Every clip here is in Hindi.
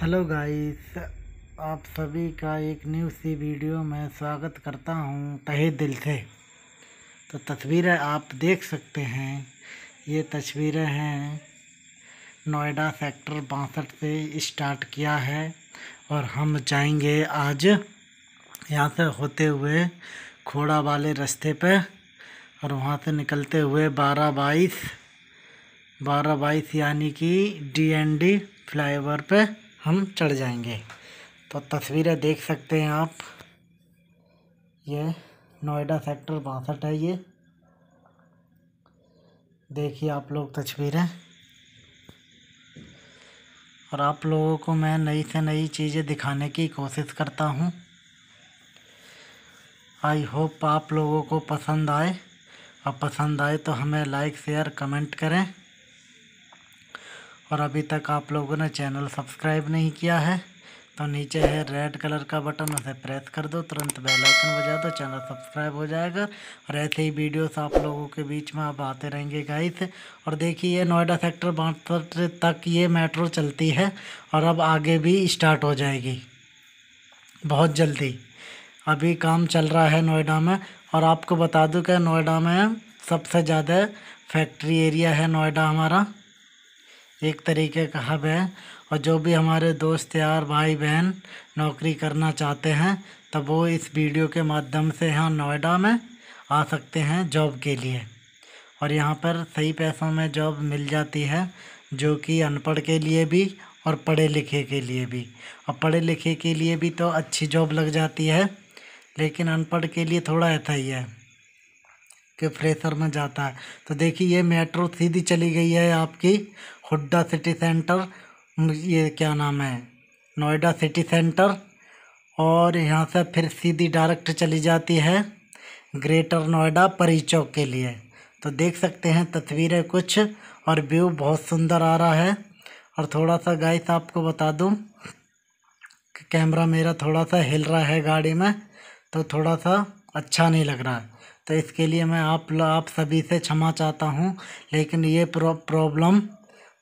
हेलो गाइस आप सभी का एक न्यू सी वीडियो में स्वागत करता हूं तहे दिल से तो तस्वीरें आप देख सकते हैं ये तस्वीरें हैं नोएडा सेक्टर बासठ से स्टार्ट किया है और हम जाएंगे आज यहाँ से होते हुए खोड़ा वाले रास्ते पे और वहाँ से निकलते हुए बारह बाईस बारह बाईस यानी कि D N D flyover पर हम चढ़ जाएंगे तो तस्वीरें देख सकते हैं आप ये नोएडा सेक्टर बासठ है ये देखिए आप लोग तस्वीरें और आप लोगों को मैं नई से नई चीज़ें दिखाने की कोशिश करता हूँ आई होप आप लोगों को पसंद आए और पसंद आए तो हमें लाइक शेयर कमेंट करें और अभी तक आप लोगों ने चैनल सब्सक्राइब नहीं किया है तो नीचे है रेड कलर का बटन उसे प्रेस कर दो तुरंत बेल आइकन बजा दो चैनल सब्सक्राइब हो जाएगा और ऐसे ही वीडियोस आप लोगों के बीच में अब आते रहेंगे गाइस और देखिए ये नोएडा सेक्टर बासठ तक ये मेट्रो चलती है और अब आगे भी स्टार्ट हो जाएगी बहुत जल्दी अभी काम चल रहा है नोएडा में और आपको बता दूँ क्या नोएडा में सबसे ज़्यादा फैक्ट्री एरिया है नोएडा हमारा एक तरीके का हब है और जो भी हमारे दोस्त यार भाई बहन नौकरी करना चाहते हैं तब वो इस वीडियो के माध्यम से यहाँ नोएडा में आ सकते हैं जॉब के लिए और यहाँ पर सही पैसों में जॉब मिल जाती है जो कि अनपढ़ के लिए भी और पढ़े लिखे के लिए भी और पढ़े लिखे के लिए भी तो अच्छी जॉब लग जाती है लेकिन अनपढ़ के लिए थोड़ा ऐसा ही है कि फ्रेशर में जाता है तो देखिए ये मेट्रो सीधी चली गई है आपकी हुड्डा सिटी सेंटर ये क्या नाम है नोएडा सिटी सेंटर और यहाँ से फिर सीधी डायरेक्ट चली जाती है ग्रेटर नोएडा परी चौक के लिए तो देख सकते हैं तस्वीरें कुछ और व्यू बहुत सुंदर आ रहा है और थोड़ा सा गाइस आपको बता दूँ कि कैमरा मेरा थोड़ा सा हिल रहा है गाड़ी में तो थोड़ा सा अच्छा नहीं लग रहा है तो इसके लिए मैं आप आप सभी से क्षमा चाहता हूँ लेकिन ये प्रॉब्लम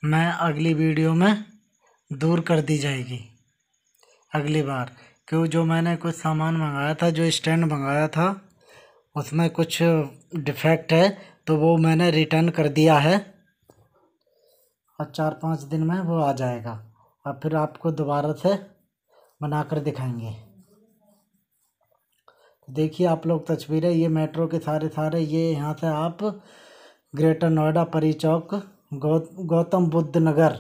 मैं अगली वीडियो में दूर कर दी जाएगी अगली बार क्यों जो मैंने कुछ सामान मंगाया था जो स्टैंड मंगाया था उसमें कुछ डिफेक्ट है तो वो मैंने रिटर्न कर दिया है और चार पाँच दिन में वो आ जाएगा और फिर आपको दोबारा से बना कर दिखाएंगे तो देखिए आप लोग तस्वीरें ये मेट्रो के सारे सारे ये यहाँ से आप ग्रेटर नोएडा परी चौक गौ गौतम बुद्ध नगर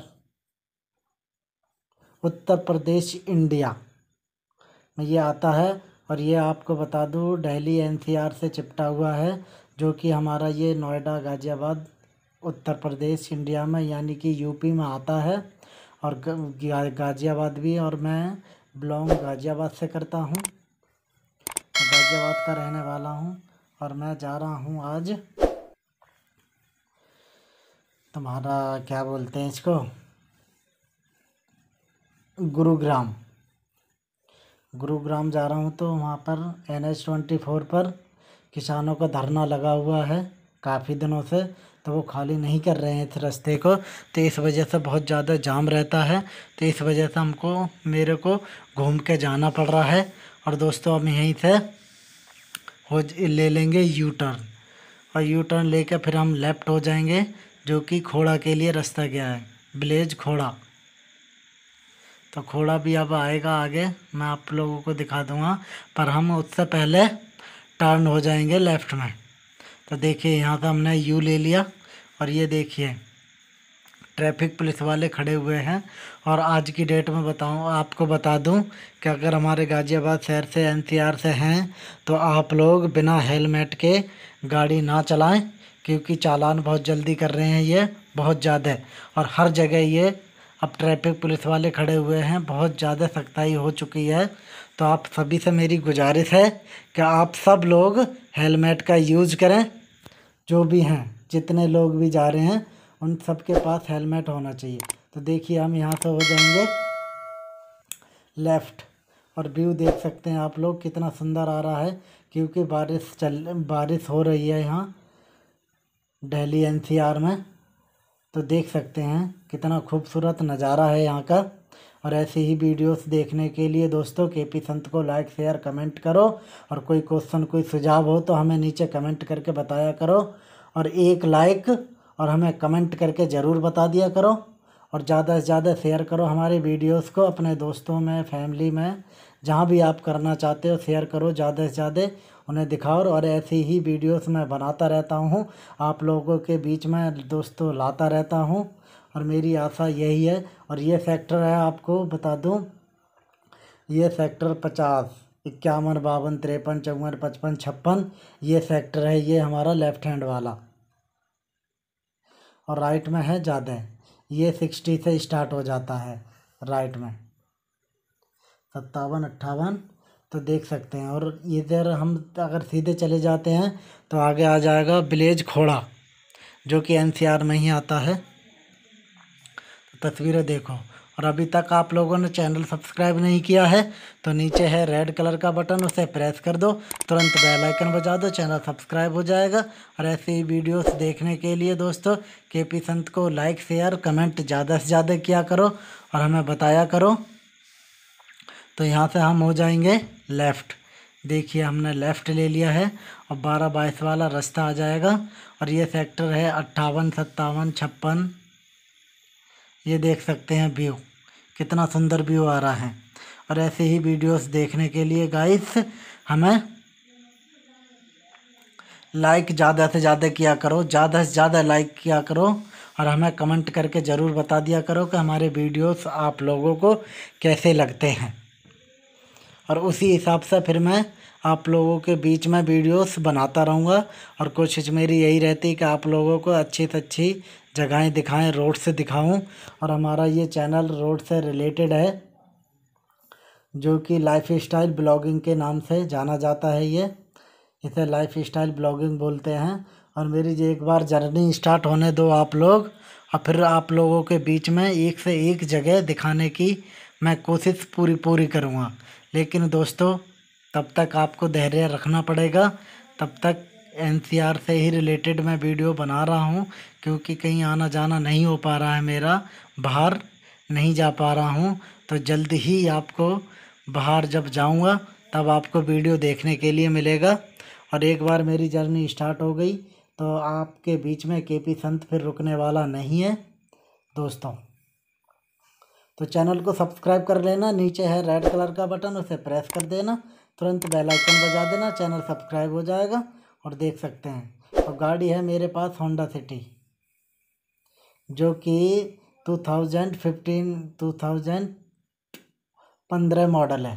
उत्तर प्रदेश इंडिया में ये आता है और ये आपको बता दूँ दिल्ली एनसीआर से चिपटा हुआ है जो कि हमारा ये नोएडा गाज़ियाबाद उत्तर प्रदेश इंडिया में यानी कि यूपी में आता है और गाज़ियाबाद भी और मैं बिलोंग गाज़ियाबाद से करता हूँ गाज़ियाबाद का रहने वाला हूँ और मैं जा रहा हूँ आज तुम्हारा क्या बोलते हैं इसको गुरुग्राम गुरुग्राम जा रहा हूँ तो वहाँ पर एन एच ट्वेंटी फोर पर किसानों का धरना लगा हुआ है काफ़ी दिनों से तो वो खाली नहीं कर रहे हैं इस रास्ते को तो इस वजह से बहुत ज़्यादा जाम रहता है तो इस वजह से हमको मेरे को घूम के जाना पड़ रहा है और दोस्तों हम यहीं से हो ले लेंगे यू टर्न और यू टर्न लेकर फिर हम लेफ़्ट हो जाएंगे जो कि खोड़ा के लिए रास्ता गया है ब्लेज खोड़ा तो खोड़ा भी अब आएगा आगे मैं आप लोगों को दिखा दूंगा पर हम उससे पहले टर्न हो जाएंगे लेफ़्ट में तो देखिए यहाँ से हमने यू ले लिया और ये देखिए ट्रैफिक पुलिस वाले खड़े हुए हैं और आज की डेट में बताऊँ आपको बता दूं कि अगर हमारे गाज़ियाबाद शहर से एनसीआर से हैं तो आप लोग बिना हेलमेट के गाड़ी ना चलाएं क्योंकि चालान बहुत जल्दी कर रहे हैं ये बहुत ज़्यादा और हर जगह ये अब ट्रैफिक पुलिस वाले खड़े हुए हैं बहुत ज़्यादा सख्ताई हो चुकी है तो आप सभी से मेरी गुजारिश है कि आप सब लोग हेलमेट का यूज़ करें जो भी हैं जितने लोग भी जा रहे हैं उन सब के पास हेलमेट होना चाहिए तो देखिए हम यहाँ से हो जाएंगे लेफ़्ट और व्यू देख सकते हैं आप लोग कितना सुंदर आ रहा है क्योंकि बारिश चल बारिश हो रही है यहाँ दिल्ली एनसीआर में तो देख सकते हैं कितना खूबसूरत नज़ारा है यहाँ का और ऐसी ही वीडियोस देखने के लिए दोस्तों के पी संत को लाइक शेयर कमेंट करो और कोई क्वेश्चन कोई सुझाव हो तो हमें नीचे कमेंट करके बताया करो और एक लाइक और हमें कमेंट करके ज़रूर बता दिया करो और ज़्यादा से ज़्यादा शेयर करो हमारे वीडियोस को अपने दोस्तों में फैमिली में जहाँ भी आप करना चाहते हो शेयर करो ज़्यादा से ज़्यादा उन्हें दिखाओ और ऐसी ही वीडियोस मैं बनाता रहता हूँ आप लोगों के बीच में दोस्तों लाता रहता हूँ और मेरी आशा यही है और ये सेक्टर है आपको बता दूँ ये सेक्टर पचास इक्यावन बावन तिरपन चौवन पचपन छप्पन ये सेक्टर है ये हमारा लेफ्ट हैंड वाला और राइट में है ज़्यादा ये सिक्सटी से स्टार्ट हो जाता है राइट में सत्तावन अट्ठावन तो देख सकते हैं और इधर हम अगर सीधे चले जाते हैं तो आगे आ जाएगा विलेज खोड़ा जो कि एनसीआर में ही आता है तस्वीरें देखो और अभी तक आप लोगों ने चैनल सब्सक्राइब नहीं किया है तो नीचे है रेड कलर का बटन उसे प्रेस कर दो तुरंत बेल आइकन बजा दो चैनल सब्सक्राइब हो जाएगा और ऐसे ही वीडियोस देखने के लिए दोस्तों के पी संत को लाइक शेयर कमेंट ज़्यादा से ज़्यादा किया करो और हमें बताया करो तो यहाँ से हम हो जाएंगे लेफ़्ट देखिए हमने लेफ़्ट ले लिया है और बारह बाईस वाला रास्ता आ जाएगा और ये सेक्टर है अट्ठावन सत्तावन छप्पन ये देख सकते हैं व्यू कितना सुंदर व्यू आ रहा है और ऐसे ही वीडियोस देखने के लिए गाइस हमें लाइक ज़्यादा से ज़्यादा किया करो ज़्यादा से ज़्यादा लाइक किया करो और हमें कमेंट करके ज़रूर बता दिया करो कि हमारे वीडियोस आप लोगों को कैसे लगते हैं और उसी हिसाब से फिर मैं आप लोगों के बीच में वीडियोस बनाता रहूँगा और कोशिश मेरी यही रहती कि आप लोगों को अच्छी से अच्छी जगहें दिखाएं रोड से दिखाऊं और हमारा ये चैनल रोड से रिलेटेड है जो कि लाइफ स्टाइल ब्लॉगिंग के नाम से जाना जाता है ये इसे लाइफ स्टाइल ब्लॉगिंग बोलते हैं और मेरी एक बार जर्नी स्टार्ट होने दो आप लोग और फिर आप लोगों के बीच में एक से एक जगह दिखाने की मैं कोशिश पूरी पूरी करूँगा लेकिन दोस्तों तब तक आपको धैर्य रखना पड़ेगा तब तक एन से ही रिलेटेड मैं वीडियो बना रहा हूँ क्योंकि कहीं आना जाना नहीं हो पा रहा है मेरा बाहर नहीं जा पा रहा हूँ तो जल्द ही आपको बाहर जब जाऊँगा तब आपको वीडियो देखने के लिए मिलेगा और एक बार मेरी जर्नी स्टार्ट हो गई तो आपके बीच में के पी संत फिर रुकने वाला नहीं है दोस्तों तो चैनल को सब्सक्राइब कर लेना नीचे है रेड कलर का बटन उसे प्रेस कर देना तुरंत बेल आइकन बजा देना चैनल सब्सक्राइब हो जाएगा और देख सकते हैं और गाड़ी है मेरे पास होंडा सिटी जो कि 2015 2015 मॉडल है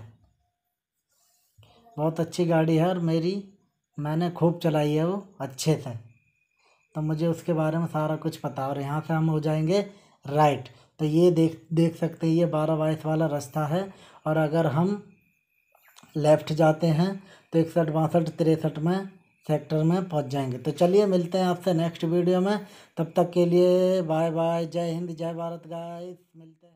बहुत अच्छी गाड़ी है और मेरी मैंने खूब चलाई है वो अच्छे से तो मुझे उसके बारे में सारा कुछ पता और यहाँ से हम हो जाएंगे राइट तो ये देख देख सकते हैं ये बारह बाईस वाला रास्ता है और अगर हम लेफ्ट जाते हैं तो इकसठ बासठ तिरसठ में सेक्टर में पहुंच जाएंगे तो चलिए मिलते हैं आपसे नेक्स्ट वीडियो में तब तक के लिए बाय बाय जय हिंद जय भारत गाइस मिलते